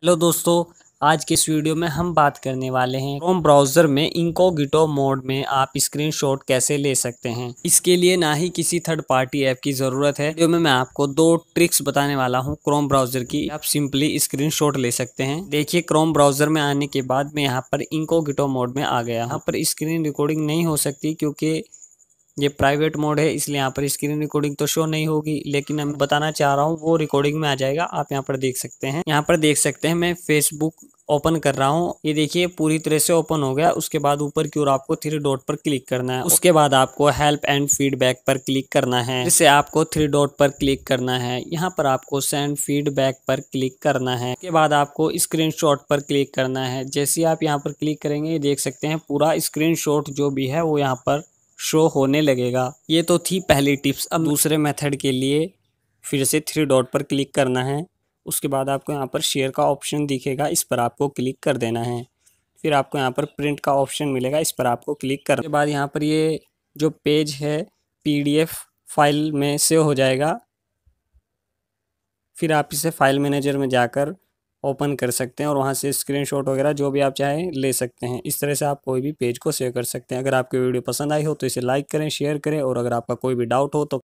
hello दोस्तों आज के इस वीडियो में हम बात करने वाले हैं क्रोम ब्राउज़र में इंकोगिटो मोड में आप स्क्रीनशॉट कैसे ले सकते हैं इसके लिए ना ही किसी थर्ड पार्टी ऐप की ज़रूरत है जो में मैं आपको दो ट्रिक्स बताने वाला हूं क्रोम ब्राउज़र की आप सिंपली स्क्रीनशॉट ले सकते हैं देखिए क्रोम ब्राउज़र में आने के बाद मैं यहाँ पर इंकोगिटो मोड में आ गया यहाँ पर स्क्रीन रिकॉर्डिंग नहीं हो सकती क्योंकि ये प्राइवेट मोड है इसलिए यहाँ पर स्क्रीन रिकॉर्डिंग तो शो नहीं होगी लेकिन मैं बताना चाह रहा हूँ वो रिकॉर्डिंग में आ जाएगा आप यहाँ पर देख सकते हैं यहाँ पर देख सकते हैं मैं फेसबुक ओपन कर रहा हूँ ये देखिए पूरी तरह से ओपन हो गया उसके बाद ऊपर की ओर आपको थ्री डॉट पर क्लिक करना है उसके बाद आपको हेल्प एंड फीडबैक पर क्लिक करना है जिससे आपको थ्री डॉट पर क्लिक करना है यहाँ पर आपको सेंड फीडबैक पर क्लिक करना है उसके बाद आपको स्क्रीन पर क्लिक करना है जैसे आप यहाँ पर क्लिक करेंगे देख सकते हैं पूरा स्क्रीन जो भी है वो यहाँ पर शो होने लगेगा ये तो थी पहली टिप्स अब दूसरे मेथड के लिए फिर से थ्री डॉट पर क्लिक करना है उसके बाद आपको यहाँ पर शेयर का ऑप्शन दिखेगा इस पर आपको क्लिक कर देना है फिर आपको यहाँ पर प्रिंट का ऑप्शन मिलेगा इस पर आपको क्लिक कर उसके बाद यहाँ पर ये जो पेज है पी फाइल में सेव हो जाएगा फिर आप इसे फाइल मैनेजर में जाकर ओपन कर सकते हैं और वहाँ से स्क्रीनशॉट वगैरह जो भी आप चाहें ले सकते हैं इस तरह से आप कोई भी पेज को सेव कर सकते हैं अगर आपकी वीडियो पसंद आई हो तो इसे लाइक करें शेयर करें और अगर आपका कोई भी डाउट हो तो